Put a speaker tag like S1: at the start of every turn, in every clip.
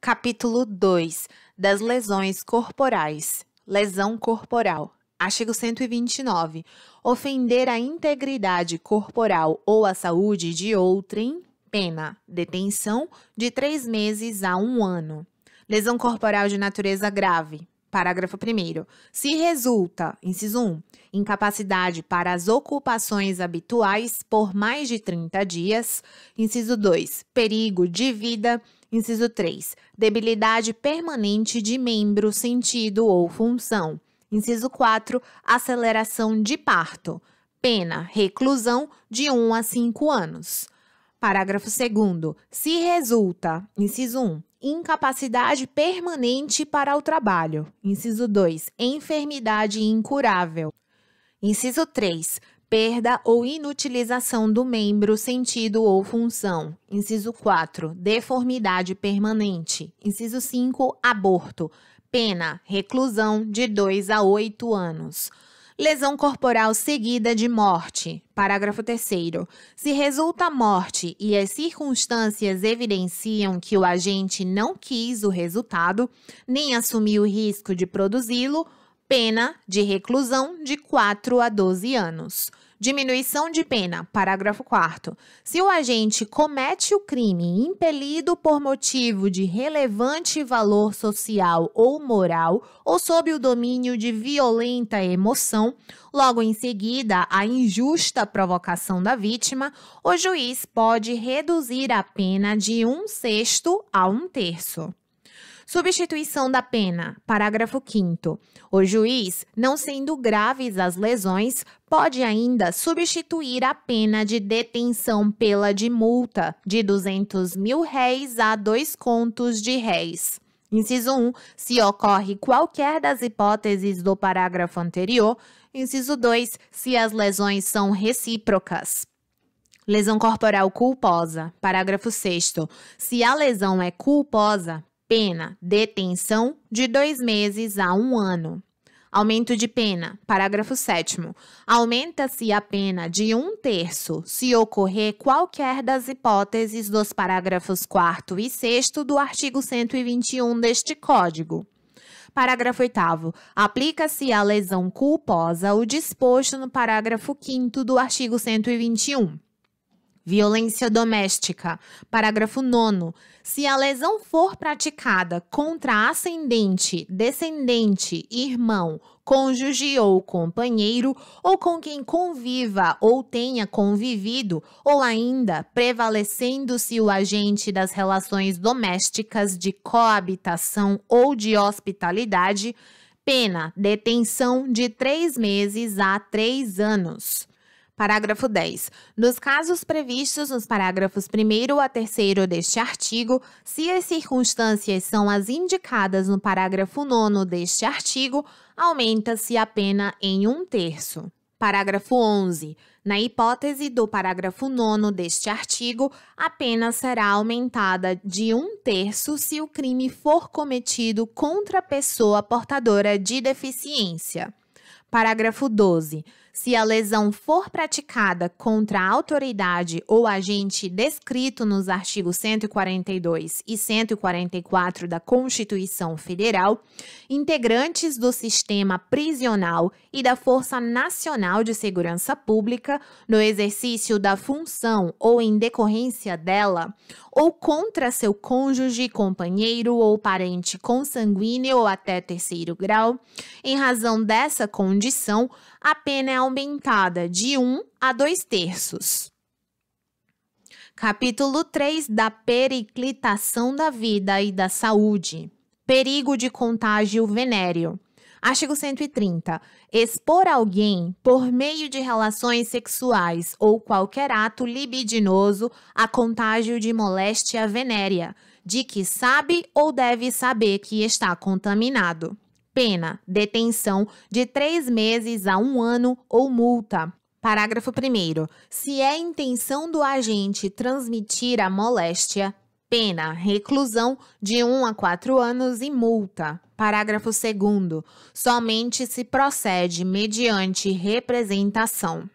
S1: Capítulo 2 das lesões corporais. Lesão corporal. Artigo 129. Ofender a integridade corporal ou a saúde de outrem, pena, detenção de três meses a um ano. Lesão corporal de natureza grave. Parágrafo 1. Se resulta, inciso 1, incapacidade para as ocupações habituais por mais de 30 dias, inciso 2, perigo de vida, Inciso 3. Debilidade permanente de membro, sentido ou função. Inciso 4. Aceleração de parto. Pena: reclusão de 1 a 5 anos. Parágrafo 2. Se resulta, inciso 1, incapacidade permanente para o trabalho. Inciso 2, enfermidade incurável. Inciso 3, perda ou inutilização do membro, sentido ou função. Inciso 4, deformidade permanente. Inciso 5, aborto. Pena, reclusão de 2 a 8 anos. Lesão corporal seguida de morte. Parágrafo 3. Se resulta morte e as circunstâncias evidenciam que o agente não quis o resultado, nem assumiu o risco de produzi-lo, Pena de reclusão de 4 a 12 anos. Diminuição de pena, parágrafo 4. Se o agente comete o crime impelido por motivo de relevante valor social ou moral ou sob o domínio de violenta emoção, logo em seguida à injusta provocação da vítima, o juiz pode reduzir a pena de um sexto a um terço. Substituição da pena. Parágrafo 5. O juiz, não sendo graves as lesões, pode ainda substituir a pena de detenção pela de multa de 200 mil réis a dois contos de réis. Inciso 1. Se ocorre qualquer das hipóteses do parágrafo anterior. Inciso 2. Se as lesões são recíprocas. Lesão corporal culposa. Parágrafo 6. Se a lesão é culposa, Pena: detenção de dois meses a um ano. Aumento de pena. Parágrafo 7. Aumenta-se a pena de um terço se ocorrer qualquer das hipóteses dos parágrafos 4 e 6 do artigo 121 deste Código. Parágrafo 8. Aplica-se à lesão culposa o disposto no parágrafo 5 do artigo 121. Violência doméstica. Parágrafo 9. Se a lesão for praticada contra ascendente, descendente, irmão, cônjuge ou companheiro, ou com quem conviva ou tenha convivido, ou ainda prevalecendo-se o agente das relações domésticas de coabitação ou de hospitalidade, pena detenção de três meses a três anos. Parágrafo 10. Nos casos previstos nos parágrafos 1 a 3 deste artigo, se as circunstâncias são as indicadas no parágrafo 9 deste artigo, aumenta-se a pena em um terço. Parágrafo 11. Na hipótese do parágrafo 9 deste artigo, a pena será aumentada de um terço se o crime for cometido contra pessoa portadora de deficiência. Parágrafo 12. Se a lesão for praticada contra a autoridade ou agente descrito nos artigos 142 e 144 da Constituição Federal, integrantes do sistema prisional e da Força Nacional de Segurança Pública, no exercício da função ou em decorrência dela, ou contra seu cônjuge, companheiro ou parente consanguíneo ou até terceiro grau, em razão dessa condição, condição, a pena é aumentada de 1 a 2 terços. Capítulo 3 da periclitação da vida e da saúde. Perigo de contágio venéreo. Artigo 130. Expor alguém, por meio de relações sexuais ou qualquer ato libidinoso, a contágio de moléstia venérea, de que sabe ou deve saber que está contaminado. Pena: detenção de três meses a um ano ou multa. Parágrafo 1. Se é intenção do agente transmitir a moléstia, pena, reclusão de 1 um a 4 anos e multa. Parágrafo 2. Somente se procede mediante representação.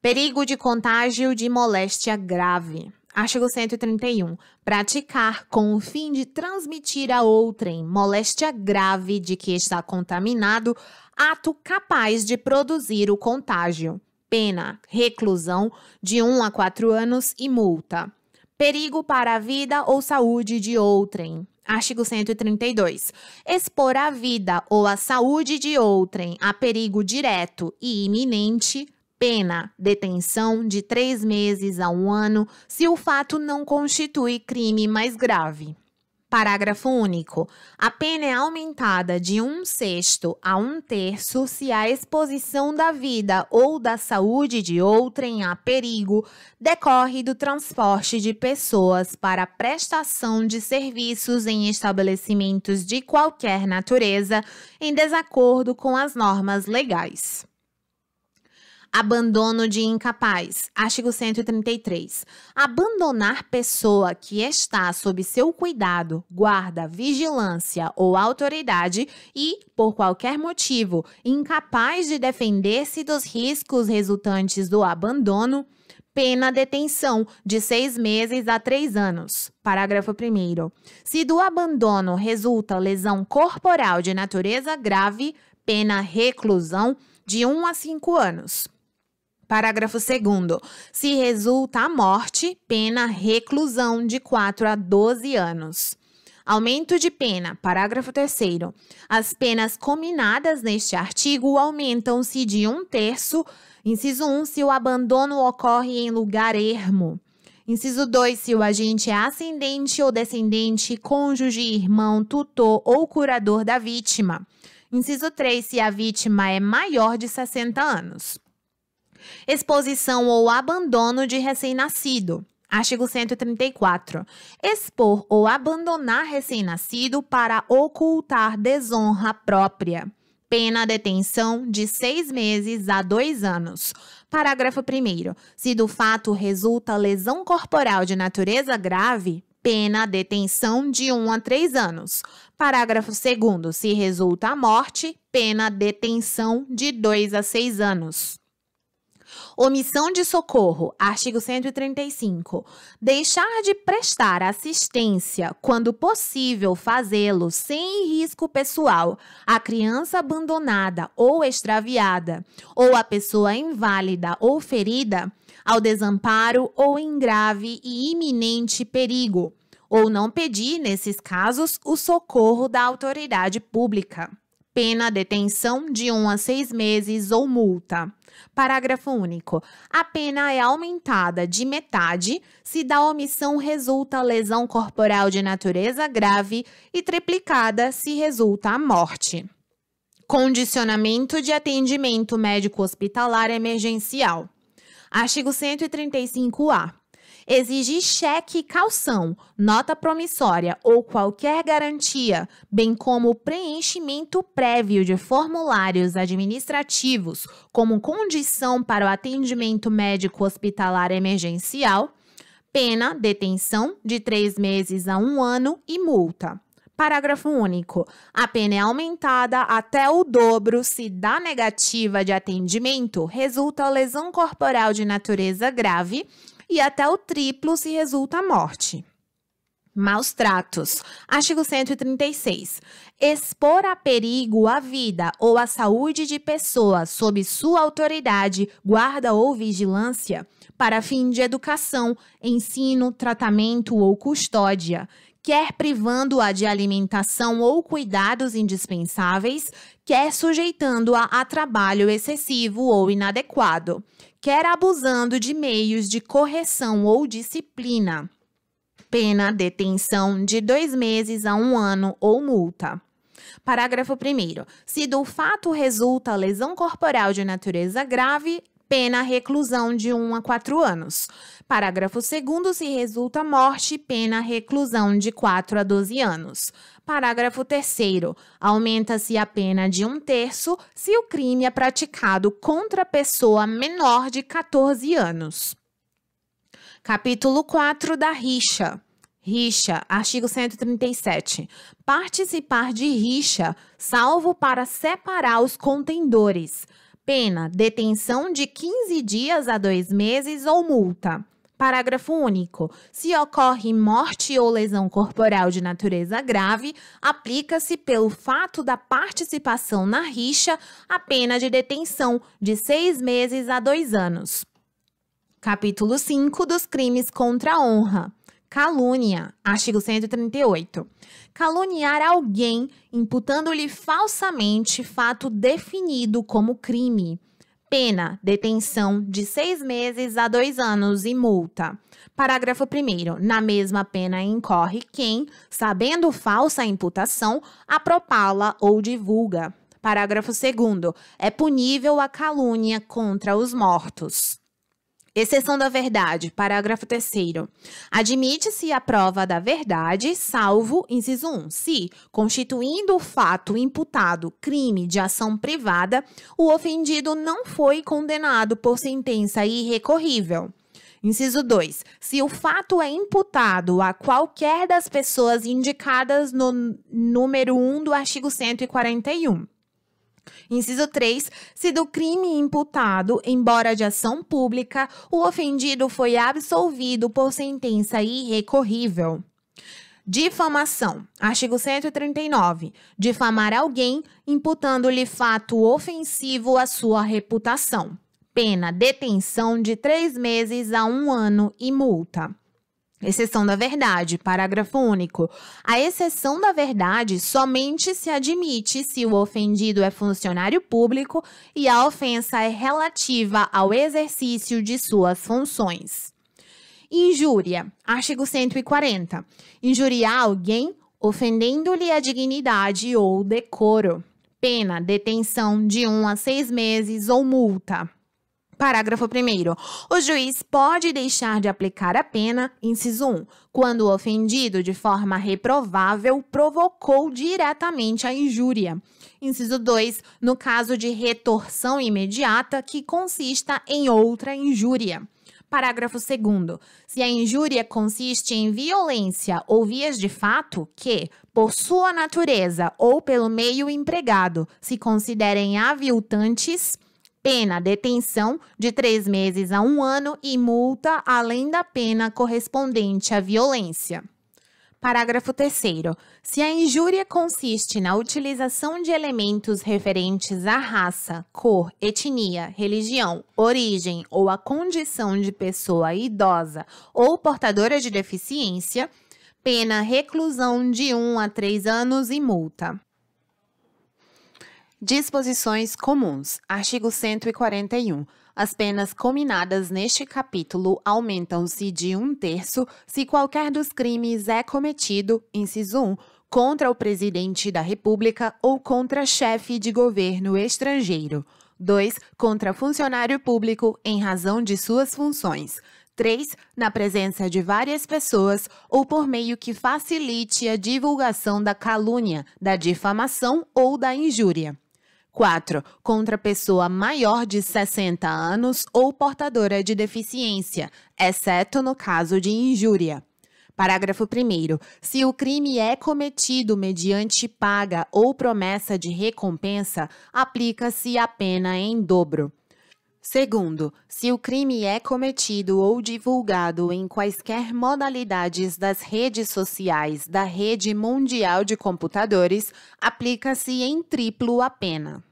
S1: Perigo de contágio de moléstia grave. Artigo 131. Praticar com o fim de transmitir a outrem moléstia grave de que está contaminado, ato capaz de produzir o contágio. Pena: reclusão de 1 um a 4 anos e multa. Perigo para a vida ou saúde de outrem. Artigo 132. Expor a vida ou a saúde de outrem a perigo direto e iminente, pena detenção de três meses a um ano se o fato não constitui crime mais grave. Parágrafo único. A pena é aumentada de um sexto a um terço se a exposição da vida ou da saúde de outrem a perigo decorre do transporte de pessoas para prestação de serviços em estabelecimentos de qualquer natureza em desacordo com as normas legais. Abandono de incapaz. Artigo 133. Abandonar pessoa que está sob seu cuidado, guarda, vigilância ou autoridade e, por qualquer motivo, incapaz de defender-se dos riscos resultantes do abandono, pena detenção de seis meses a três anos. Parágrafo 1. Se do abandono resulta lesão corporal de natureza grave, pena reclusão de um a cinco anos. Parágrafo 2. Se resulta a morte, pena reclusão de 4 a 12 anos. Aumento de pena. Parágrafo 3. As penas combinadas neste artigo aumentam-se de um terço. Inciso 1. Se o abandono ocorre em lugar ermo. Inciso 2. Se o agente é ascendente ou descendente, cônjuge, irmão, tutor ou curador da vítima. Inciso 3. Se a vítima é maior de 60 anos exposição ou abandono de recém-nascido. Artigo 134. Expor ou abandonar recém-nascido para ocultar desonra própria. Pena detenção de seis meses a dois anos. Parágrafo 1. Se do fato resulta lesão corporal de natureza grave, pena detenção de um a três anos. Parágrafo 2. Se resulta a morte, pena detenção de dois a seis anos. Omissão de socorro, artigo 135. Deixar de prestar assistência, quando possível fazê-lo sem risco pessoal, a criança abandonada ou extraviada, ou a pessoa inválida ou ferida, ao desamparo ou em grave e iminente perigo, ou não pedir, nesses casos, o socorro da autoridade pública pena detenção de 1 um a 6 meses ou multa. Parágrafo único. A pena é aumentada de metade se da omissão resulta lesão corporal de natureza grave e triplicada se resulta a morte. Condicionamento de atendimento médico hospitalar emergencial. Artigo 135-A exigir cheque e calção, nota promissória ou qualquer garantia, bem como preenchimento prévio de formulários administrativos como condição para o atendimento médico hospitalar emergencial, pena, detenção de três meses a um ano e multa. Parágrafo único. A pena é aumentada até o dobro se da negativa de atendimento resulta lesão corporal de natureza grave, e até o triplo se resulta a morte. Maus tratos. Artigo 136. Expor a perigo a vida ou a saúde de pessoa sob sua autoridade, guarda ou vigilância, para fim de educação, ensino, tratamento ou custódia, quer privando-a de alimentação ou cuidados indispensáveis, quer sujeitando-a a trabalho excessivo ou inadequado, quer abusando de meios de correção ou disciplina. Pena detenção de dois meses a um ano ou multa. Parágrafo 1. Se do fato resulta lesão corporal de natureza grave, pena reclusão de 1 a 4 anos. Parágrafo 2 se resulta morte, pena reclusão de 4 a 12 anos. Parágrafo 3 aumenta-se a pena de um terço se o crime é praticado contra pessoa menor de 14 anos. Capítulo 4 da rixa. Rixa, artigo 137. Participar de rixa, salvo para separar os contendores. Pena: detenção de 15 dias a dois meses ou multa. Parágrafo único. Se ocorre morte ou lesão corporal de natureza grave, aplica-se, pelo fato da participação na rixa, a pena de detenção de seis meses a dois anos. Capítulo 5 dos Crimes contra a Honra. Calúnia, artigo 138. Caluniar alguém imputando-lhe falsamente fato definido como crime. Pena, detenção de seis meses a dois anos e multa. Parágrafo 1. Na mesma pena incorre quem, sabendo falsa imputação, apropala ou divulga. Parágrafo 2. É punível a calúnia contra os mortos. Exceção da verdade, parágrafo 3 Admite-se a prova da verdade, salvo, inciso 1, se, constituindo o fato imputado crime de ação privada, o ofendido não foi condenado por sentença irrecorrível. Inciso 2. Se o fato é imputado a qualquer das pessoas indicadas no número 1 do artigo 141. Inciso 3. Se do crime imputado, embora de ação pública, o ofendido foi absolvido por sentença irrecorrível. Difamação. Artigo 139. Difamar alguém imputando-lhe fato ofensivo à sua reputação. Pena: detenção de três meses a um ano e multa. Exceção da verdade, parágrafo único. A exceção da verdade somente se admite se o ofendido é funcionário público e a ofensa é relativa ao exercício de suas funções. Injúria. Artigo 140. Injuriar alguém ofendendo-lhe a dignidade ou decoro. Pena: detenção de um a seis meses ou multa. Parágrafo 1. O juiz pode deixar de aplicar a pena, inciso 1, quando o ofendido, de forma reprovável, provocou diretamente a injúria. Inciso 2, no caso de retorção imediata que consista em outra injúria. Parágrafo 2. Se a injúria consiste em violência ou vias de fato que, por sua natureza ou pelo meio empregado, se considerem aviltantes, Pena: detenção de três meses a um ano e multa além da pena correspondente à violência. Parágrafo 3. Se a injúria consiste na utilização de elementos referentes à raça, cor, etnia, religião, origem ou à condição de pessoa idosa ou portadora de deficiência, pena reclusão de 1 um a 3 anos e multa. Disposições comuns. Artigo 141. As penas combinadas neste capítulo aumentam-se de um terço se qualquer dos crimes é cometido, inciso 1, contra o presidente da República ou contra chefe de governo estrangeiro. 2. Contra funcionário público em razão de suas funções. 3. Na presença de várias pessoas ou por meio que facilite a divulgação da calúnia, da difamação ou da injúria. 4. Contra pessoa maior de 60 anos ou portadora de deficiência, exceto no caso de injúria. Parágrafo 1. Se o crime é cometido mediante paga ou promessa de recompensa, aplica-se a pena em dobro. Segundo, se o crime é cometido ou divulgado em quaisquer modalidades das redes sociais da rede mundial de computadores, aplica-se em triplo a pena.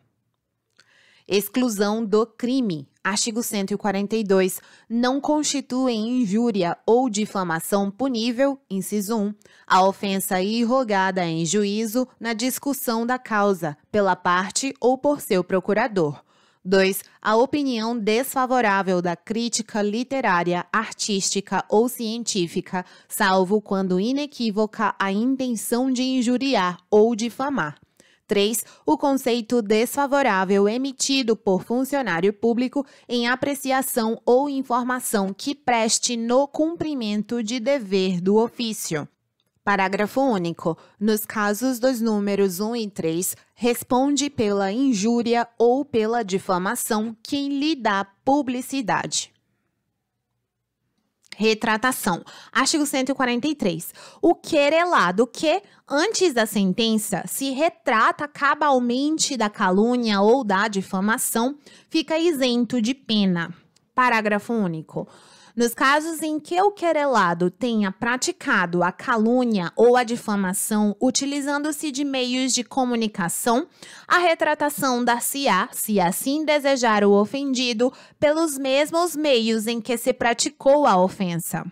S1: Exclusão do crime. Artigo 142. Não constituem injúria ou difamação punível, inciso 1, a ofensa irrogada em juízo na discussão da causa, pela parte ou por seu procurador. 2. A opinião desfavorável da crítica literária, artística ou científica, salvo quando inequívoca a intenção de injuriar ou difamar. 3. O conceito desfavorável emitido por funcionário público em apreciação ou informação que preste no cumprimento de dever do ofício. Parágrafo único. Nos casos dos números 1 e 3, responde pela injúria ou pela difamação quem lhe dá publicidade. Retratação. Artigo 143. O querelado é que, antes da sentença, se retrata cabalmente da calúnia ou da difamação, fica isento de pena. Parágrafo único. Nos casos em que o querelado tenha praticado a calúnia ou a difamação utilizando-se de meios de comunicação, a retratação dar-se-á, se assim desejar o ofendido, pelos mesmos meios em que se praticou a ofensa.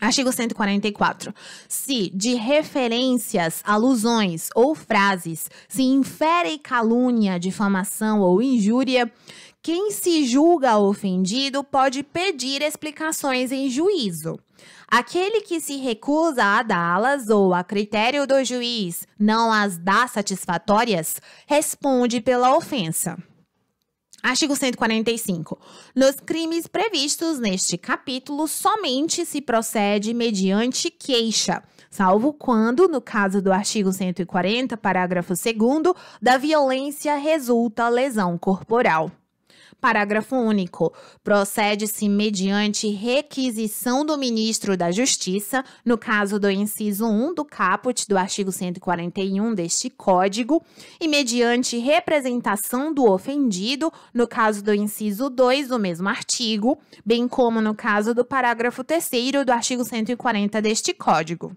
S1: Artigo 144. Se de referências, alusões ou frases se infere calúnia, difamação ou injúria, quem se julga ofendido pode pedir explicações em juízo. Aquele que se recusa a dá-las ou, a critério do juiz, não as dá satisfatórias, responde pela ofensa. Artigo 145. Nos crimes previstos neste capítulo, somente se procede mediante queixa, salvo quando, no caso do artigo 140, parágrafo 2, da violência resulta lesão corporal. Parágrafo único. Procede-se mediante requisição do ministro da Justiça, no caso do inciso 1 do caput do artigo 141 deste Código, e mediante representação do ofendido, no caso do inciso 2 do mesmo artigo, bem como no caso do parágrafo 3 do artigo 140 deste Código.